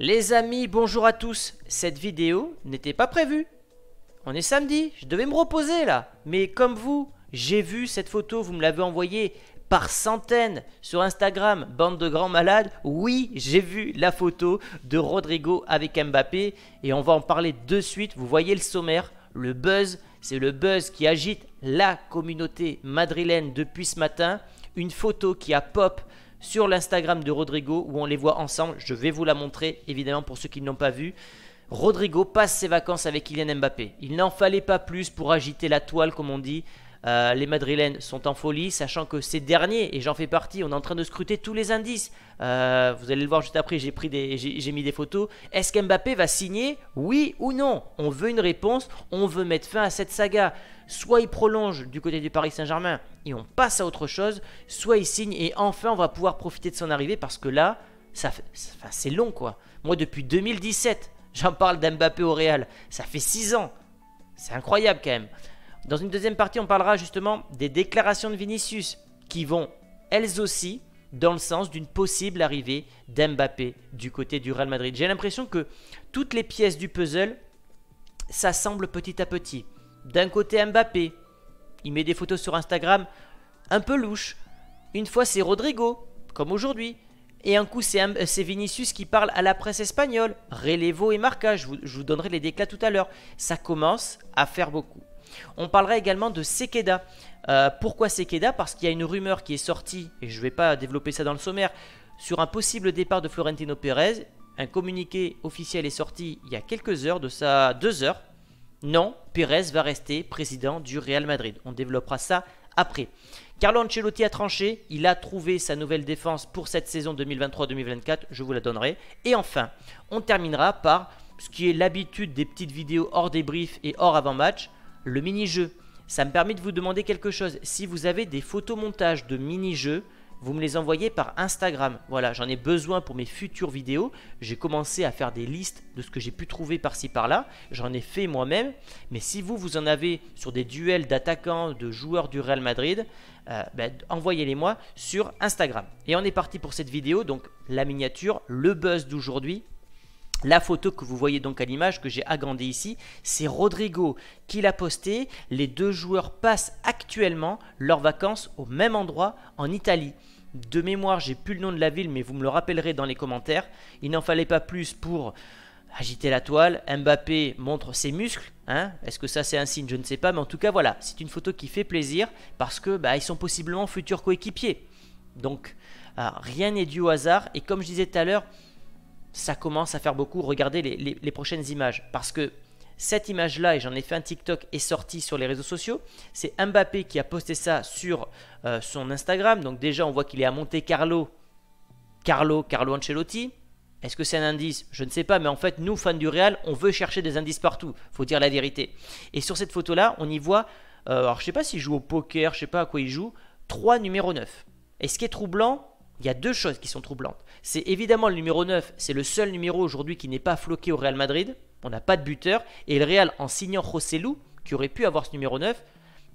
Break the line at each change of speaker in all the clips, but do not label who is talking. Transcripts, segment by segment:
Les amis, bonjour à tous. Cette vidéo n'était pas prévue. On est samedi, je devais me reposer là. Mais comme vous, j'ai vu cette photo, vous me l'avez envoyée par centaines sur Instagram, bande de grands malades. Oui, j'ai vu la photo de Rodrigo avec Mbappé et on va en parler de suite. Vous voyez le sommaire, le buzz, c'est le buzz qui agite la communauté madrilène depuis ce matin. Une photo qui a pop sur l'Instagram de Rodrigo où on les voit ensemble. Je vais vous la montrer évidemment pour ceux qui ne l'ont pas vu, Rodrigo passe ses vacances avec Kylian Mbappé. Il n'en fallait pas plus pour agiter la toile, comme on dit. Euh, les Madrilènes sont en folie, sachant que ces derniers, et j'en fais partie, on est en train de scruter tous les indices. Euh, vous allez le voir juste après, j'ai pris j'ai mis des photos. Est-ce qu'Mbappé va signer Oui ou non On veut une réponse, on veut mettre fin à cette saga. Soit il prolonge du côté du Paris Saint-Germain et on passe à autre chose, soit il signe et enfin on va pouvoir profiter de son arrivée parce que là, ça, c'est long quoi. Moi depuis 2017, j'en parle d'Mbappé au Real, ça fait 6 ans. C'est incroyable quand même. Dans une deuxième partie, on parlera justement des déclarations de Vinicius qui vont elles aussi dans le sens d'une possible arrivée d'Mbappé du côté du Real Madrid. J'ai l'impression que toutes les pièces du puzzle s'assemblent petit à petit. D'un côté Mbappé, il met des photos sur Instagram un peu louches. Une fois c'est Rodrigo, comme aujourd'hui. Et un coup euh, c'est Vinicius qui parle à la presse espagnole. Relevo et Marca. je vous, je vous donnerai les déclats tout à l'heure. Ça commence à faire beaucoup. On parlera également de Sekeda. Euh, pourquoi Sekeda Parce qu'il y a une rumeur qui est sortie, et je ne vais pas développer ça dans le sommaire, sur un possible départ de Florentino Pérez. Un communiqué officiel est sorti il y a quelques heures, de ça deux heures. Non, Pérez va rester président du Real Madrid. On développera ça après. Carlo Ancelotti a tranché, il a trouvé sa nouvelle défense pour cette saison 2023-2024, je vous la donnerai. Et enfin, on terminera par ce qui est l'habitude des petites vidéos hors débrief et hors avant-match, le mini-jeu. Ça me permet de vous demander quelque chose. Si vous avez des photomontages de mini-jeux, vous me les envoyez par Instagram. Voilà, j'en ai besoin pour mes futures vidéos. J'ai commencé à faire des listes de ce que j'ai pu trouver par-ci par-là. J'en ai fait moi-même. Mais si vous, vous en avez sur des duels d'attaquants, de joueurs du Real Madrid, euh, ben, envoyez-les-moi sur Instagram. Et on est parti pour cette vidéo. Donc, la miniature, le buzz d'aujourd'hui, la photo que vous voyez donc à l'image, que j'ai agrandie ici, c'est Rodrigo qui l'a postée. Les deux joueurs passent actuellement leurs vacances au même endroit en Italie. De mémoire, j'ai plus le nom de la ville, mais vous me le rappellerez dans les commentaires. Il n'en fallait pas plus pour agiter la toile. Mbappé montre ses muscles. Hein. Est-ce que ça c'est un signe Je ne sais pas, mais en tout cas voilà, c'est une photo qui fait plaisir parce que bah, ils sont possiblement futurs coéquipiers. Donc ah, rien n'est dû au hasard. Et comme je disais tout à l'heure, ça commence à faire beaucoup. regarder les, prochaines images. Parce que cette image-là, et j'en ai fait un TikTok, est sorti sur les réseaux sociaux. C'est Mbappé qui a posté ça sur euh, son Instagram. Donc déjà, on voit qu'il est à Monte Carlo. Carlo, Carlo Ancelotti. Est-ce que c'est un indice Je ne sais pas, mais en fait, nous, fans du Real, on veut chercher des indices partout. Faut dire la vérité. Et sur cette photo-là, on y voit, euh, alors je sais pas s'il joue au poker, je sais pas à quoi il joue, 3 numéros 9. Et ce qui est troublant, il y a deux choses qui sont troublantes. C'est évidemment le numéro 9, c'est le seul numéro aujourd'hui qui n'est pas floqué au Real Madrid. On n'a pas de buteur. Et le Real, en signant José qui aurait pu avoir ce numéro 9,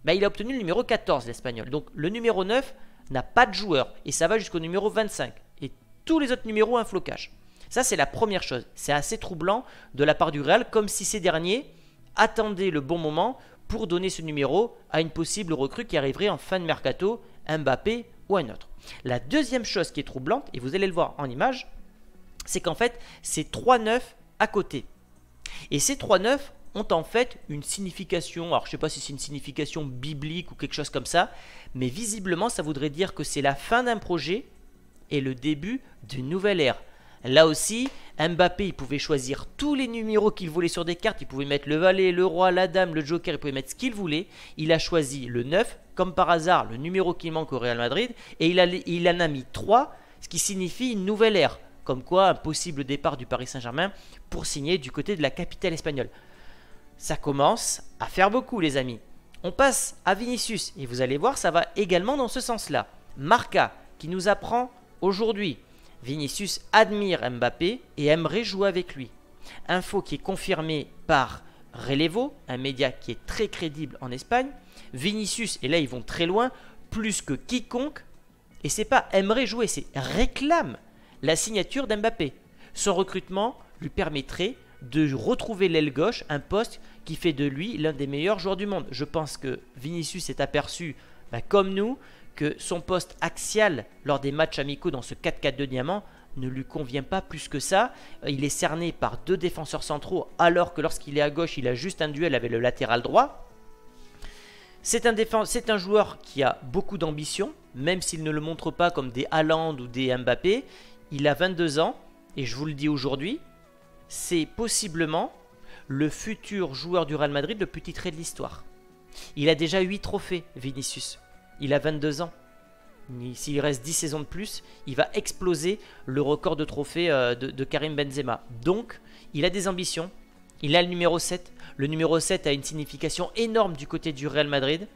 bah, il a obtenu le numéro 14, l'Espagnol. Donc le numéro 9 n'a pas de joueur. Et ça va jusqu'au numéro 25. Et tous les autres numéros ont un flocage. Ça, c'est la première chose. C'est assez troublant de la part du Real, comme si ces derniers attendaient le bon moment pour donner ce numéro à une possible recrue qui arriverait en fin de mercato, Mbappé ou autre. La deuxième chose qui est troublante, et vous allez le voir en image, c'est qu'en fait, c'est trois neufs à côté. Et ces trois neufs ont en fait une signification, alors je ne sais pas si c'est une signification biblique ou quelque chose comme ça, mais visiblement ça voudrait dire que c'est la fin d'un projet et le début d'une nouvelle ère. Là aussi, Mbappé, il pouvait choisir tous les numéros qu'il voulait sur des cartes. Il pouvait mettre le valet, le roi, la dame, le joker, il pouvait mettre ce qu'il voulait. Il a choisi le 9, comme par hasard, le numéro qui manque au Real Madrid. Et il, en a mis 3, ce qui signifie une nouvelle ère. Comme quoi, un possible départ du Paris Saint-Germain pour signer du côté de la capitale espagnole. Ça commence à faire beaucoup, les amis. On passe à Vinicius, et vous allez voir, ça va également dans ce sens-là. Marca, qui nous apprend aujourd'hui Vinicius admire Mbappé et aimerait jouer avec lui. Info qui est confirmée par Relevo, un média qui est très crédible en Espagne. Vinicius, et là ils vont très loin, plus que quiconque, et c'est pas aimerait jouer, c'est réclame la signature d'Mbappé. Son recrutement lui permettrait de retrouver l'aile gauche, un poste qui fait de lui l'un des meilleurs joueurs du monde. Je pense que Vinicius est aperçu, bah, comme nous, que son poste axial lors des matchs amicaux dans ce 4 4 de diamant ne lui convient pas plus que ça. Euh, il est cerné par deux défenseurs centraux alors que lorsqu'il est à gauche, il a juste un duel avec le latéral droit. C'est un, un, joueur qui a beaucoup d'ambition, même s'il ne le montre pas comme des Haaland ou des Mbappé. Il a 22 ans, et je vous le dis aujourd'hui, c'est possiblement le futur joueur du Real Madrid le plus titré de l'histoire. Il a déjà 8 trophées, Vinicius. Il a 22 ans. S'il reste 10 saisons de plus, il va exploser le record de trophées euh, de, Karim Benzema. Donc, il a des ambitions. Il a le numéro 7. Le numéro 7 a une signification énorme du côté du Real Madrid.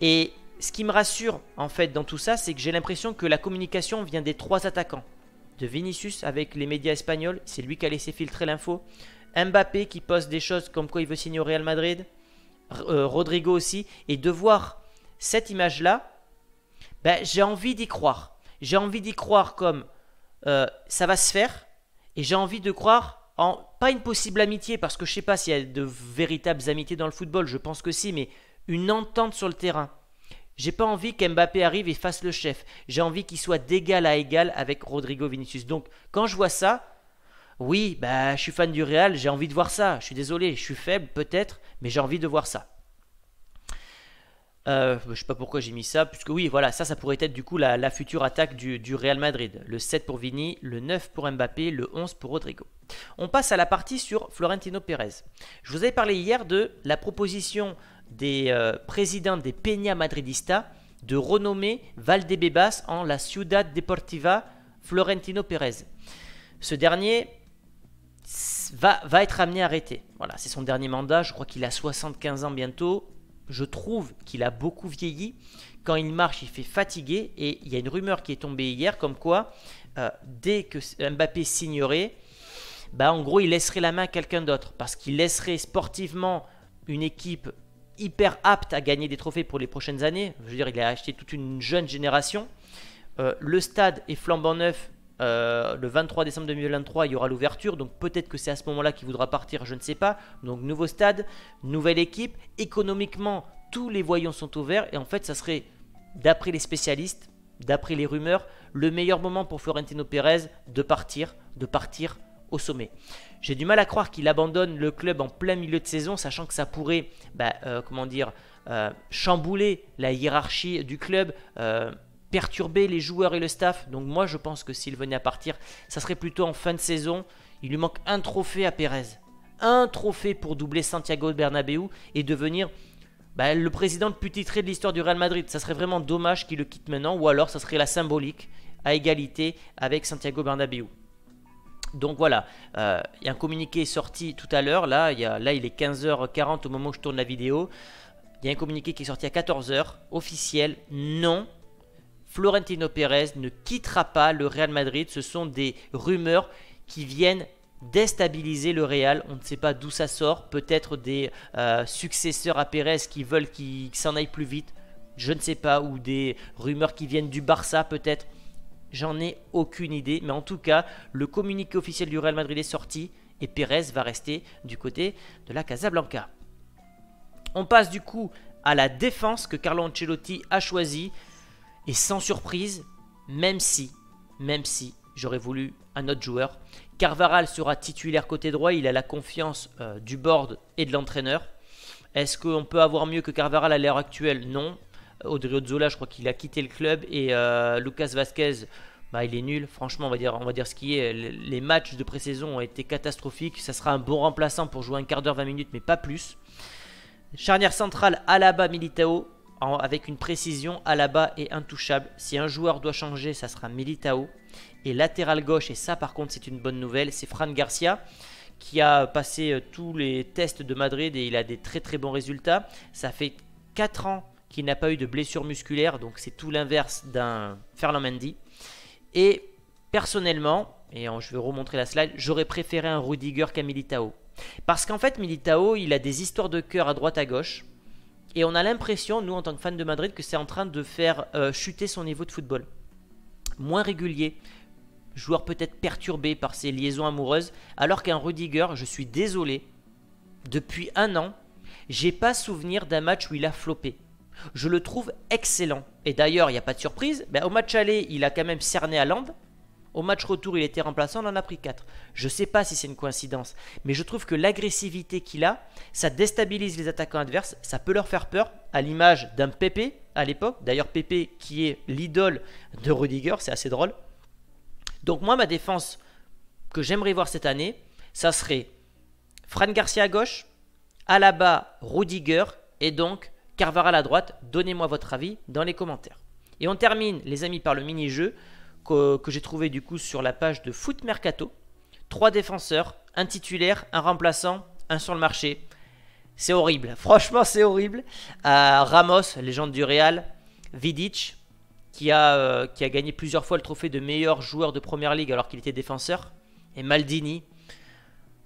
Et ce qui me rassure, en fait, dans tout ça, c'est que j'ai l'impression que la communication vient des trois attaquants. De Vinicius avec les médias espagnols, c'est lui qui a laissé filtrer l'info. Mbappé qui poste des choses comme quoi il veut signer au Real Madrid. Euh, Rodrigo aussi. Et de voir cette image-là, ben, j'ai envie d'y croire. J'ai envie d'y croire comme euh, ça va se faire, et j'ai envie de croire en pas une possible amitié, parce que je sais pas s'il y a de véritables amitiés dans le football, je pense que si, mais une entente sur le terrain. J'ai pas envie qu'Mbappé arrive et fasse le chef. J'ai envie qu'il soit d'égal à égal avec Rodrigo Vinicius. Donc quand je vois ça, oui, bah je suis fan du Real, j'ai envie de voir ça. Je suis désolé, je suis faible peut-être, mais j'ai envie de voir ça. Euh, je ne sais pas pourquoi j'ai mis ça, puisque oui, voilà, ça, ça pourrait être du coup la, future attaque du, Real Madrid. Le 7 pour Vini, le 9 pour Mbappé, le 11 pour Rodrigo. On passe à la partie sur Florentino Pérez. Je vous avais parlé hier de la proposition des euh, présidents des Peña Madridista de renommer Valdebebas en la Ciudad Deportiva Florentino Pérez. Ce dernier va, va être amené à arrêter. Voilà, c'est son dernier mandat, je crois qu'il a 75 ans bientôt je trouve qu'il a beaucoup vieilli. Quand il marche, il fait fatigué. Et il y a une rumeur qui est tombée hier comme quoi, euh, dès que Mbappé signerait, bah, en gros, il laisserait la main à quelqu'un d'autre. Parce qu'il laisserait sportivement une équipe hyper apte à gagner des trophées pour les prochaines années. Je veux dire, il a acheté toute une jeune génération. Euh, le stade est flambant neuf, euh, le 23 décembre 2023, il y aura l'ouverture, donc peut-être que c'est à ce moment-là qu'il voudra partir, je ne sais pas. Donc nouveau stade, nouvelle équipe, économiquement, tous les voyants sont ouverts, et en fait, ça serait, d'après les spécialistes, d'après les rumeurs, le meilleur moment pour Florentino Pérez de partir, de partir au sommet. J'ai du mal à croire qu'il abandonne le club en plein milieu de saison, sachant que ça pourrait, bah, euh, comment dire, euh, chambouler la hiérarchie du club, perturber les joueurs et le staff. Donc moi, je pense que s'il venait à partir, ça serait plutôt en fin de saison. Il lui manque un trophée à Pérez. Un trophée pour doubler Santiago Bernabéu et devenir bah, le président le plus titré de l'histoire du Real Madrid. Ça serait vraiment dommage qu'il le quitte maintenant, ou alors ça serait la symbolique à égalité avec Santiago Bernabéu Donc voilà, euh, il y a un communiqué sorti tout à l'heure, là, là il est 15h40 au moment où je tourne la vidéo. Il y a un communiqué qui est sorti à 14h, officiel, non, Florentino Pérez ne quittera pas le Real Madrid. Ce sont des rumeurs qui viennent déstabiliser le Real. On ne sait pas d'où ça sort. Peut-être des euh, successeurs à Pérez qui veulent qu'il s'en aille plus vite. Je ne sais pas. Ou des rumeurs qui viennent du Barça peut-être. J'en ai aucune idée. Mais en tout cas, le communiqué officiel du Real Madrid est sorti. Et Pérez va rester du côté de la Casablanca. On passe du coup à la défense que Carlo Ancelotti a choisie. Et sans surprise, même si, même si j'aurais voulu un autre joueur, Carvaral sera titulaire côté droit, il a la confiance euh, du board et de l'entraîneur. Est-ce qu'on peut avoir mieux que Carvaral à l'heure actuelle Non. Audrey Zola, je crois qu'il a quitté le club et euh, Lucas Vasquez, bah, il est nul. Franchement, on va dire, on va dire ce qui est. Les matchs de pré-saison ont été catastrophiques. Ça sera un bon remplaçant pour jouer un quart d'heure, 20 minutes, mais pas plus. Charnière centrale, Alaba, Militao avec une précision à la bas et intouchable. Si un joueur doit changer, ça sera Militao. Et latéral gauche, et ça par contre c'est une bonne nouvelle, c'est Fran Garcia qui a passé euh, tous les tests de Madrid et il a des très très bons résultats. Ça fait 4 ans qu'il n'a pas eu de blessure musculaire, donc c'est tout l'inverse d'un Ferland Et personnellement, et je vais remontrer la slide, j'aurais préféré un Rudiger qu'un Militao. Parce qu'en fait, Militao, il a des histoires de cœur à droite à gauche. Et on a l'impression, nous en tant que fans de Madrid, que c'est en train de faire euh, chuter son niveau de football. Moins régulier, joueur peut-être perturbé par ses liaisons amoureuses, alors qu'un Rudiger, je suis désolé, depuis un an, j'ai pas souvenir d'un match où il a flopé. Je le trouve excellent. Et d'ailleurs, il n'y a pas de surprise, au match aller, il a quand même cerné à Land, au match retour, il était remplaçant, on en a pris 4. Je ne sais pas si c'est une coïncidence, mais je trouve que l'agressivité qu'il a, ça déstabilise les attaquants adverses, ça peut leur faire peur, à l'image d'un Pépé à l'époque. D'ailleurs, Pépé qui est l'idole de Rudiger, c'est assez drôle. Donc moi, ma défense que j'aimerais voir cette année, ça serait Fran Garcia à gauche, Alaba, Rudiger et donc Carvara à la droite. Donnez-moi votre avis dans les commentaires. Et on termine, les amis, par le mini-jeu que, j'ai trouvé du coup sur la page de Foot Mercato. Trois défenseurs, un titulaire, un remplaçant, un sur le marché. C'est horrible, franchement c'est horrible. Euh, Ramos, légende du Real, Vidic, qui a, euh, qui a gagné plusieurs fois le trophée de meilleur joueur de Première Ligue alors qu'il était défenseur, et Maldini,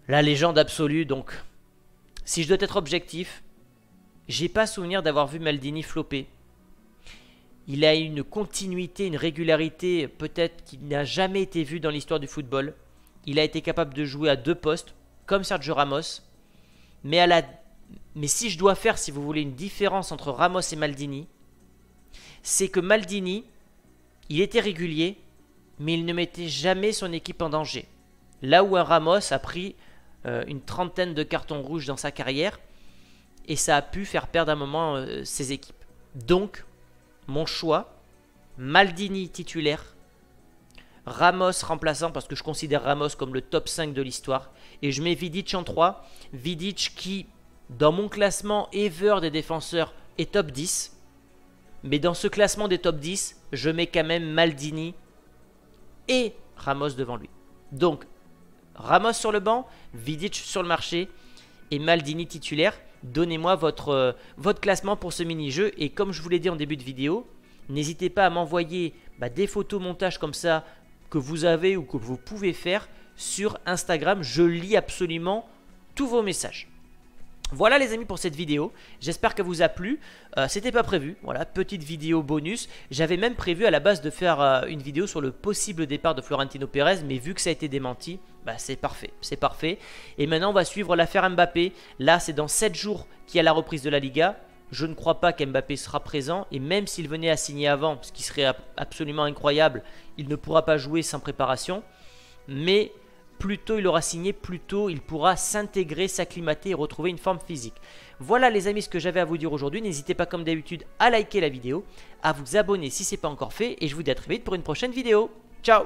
la légende absolue. Donc, si je dois être objectif, j'ai pas souvenir d'avoir vu Maldini flopper. Il a une continuité, une régularité peut-être qui n'a jamais été vue dans l'histoire du football. Il a été capable de jouer à deux postes, comme Sergio Ramos. Mais, à mais si je dois faire, si vous voulez, une différence entre Ramos et Maldini, c'est que Maldini, il était régulier, mais il ne mettait jamais son équipe en danger. Là où un Ramos a pris euh, une trentaine de cartons rouges dans sa carrière, et ça a pu faire perdre un moment euh, ses équipes. Donc, mon choix. Maldini titulaire. Ramos remplaçant parce que je considère Ramos comme le top 5 de l'histoire. Et je mets Vidic en 3. Vidic qui, dans mon classement ever des défenseurs, est top 10. Mais dans ce classement des top 10, je mets quand même Maldini et Ramos devant lui. Donc, Ramos sur le banc, Vidic sur le marché et Maldini titulaire donnez-moi euh, votre, classement pour ce mini-jeu. Et comme je vous l'ai dit en début de vidéo, n'hésitez pas à m'envoyer bah, des photos montages comme ça que vous avez ou que vous pouvez faire sur Instagram. Je lis absolument tous vos messages. Voilà les amis pour cette vidéo, j'espère que vous a plu, euh, c'était pas prévu, voilà, petite vidéo bonus, j'avais même prévu à la base de faire euh, une vidéo sur le possible départ de Florentino Pérez, mais vu que ça a été démenti, bah c'est parfait, c'est parfait, et maintenant on va suivre l'affaire Mbappé, là c'est dans 7 jours qu'il y a la reprise de la Liga, je ne crois pas qu'Mbappé sera présent et même s'il venait à signer avant, ce qui serait absolument incroyable, il ne pourra pas jouer sans préparation. Mais plus tôt il aura signé, plus tôt il pourra s'intégrer, s'acclimater et retrouver une forme physique. Voilà les amis ce que j'avais à vous dire aujourd'hui. N'hésitez pas comme d'habitude à liker la vidéo, à vous abonner si ce n'est pas encore fait et je vous dis à très vite pour une prochaine vidéo. Ciao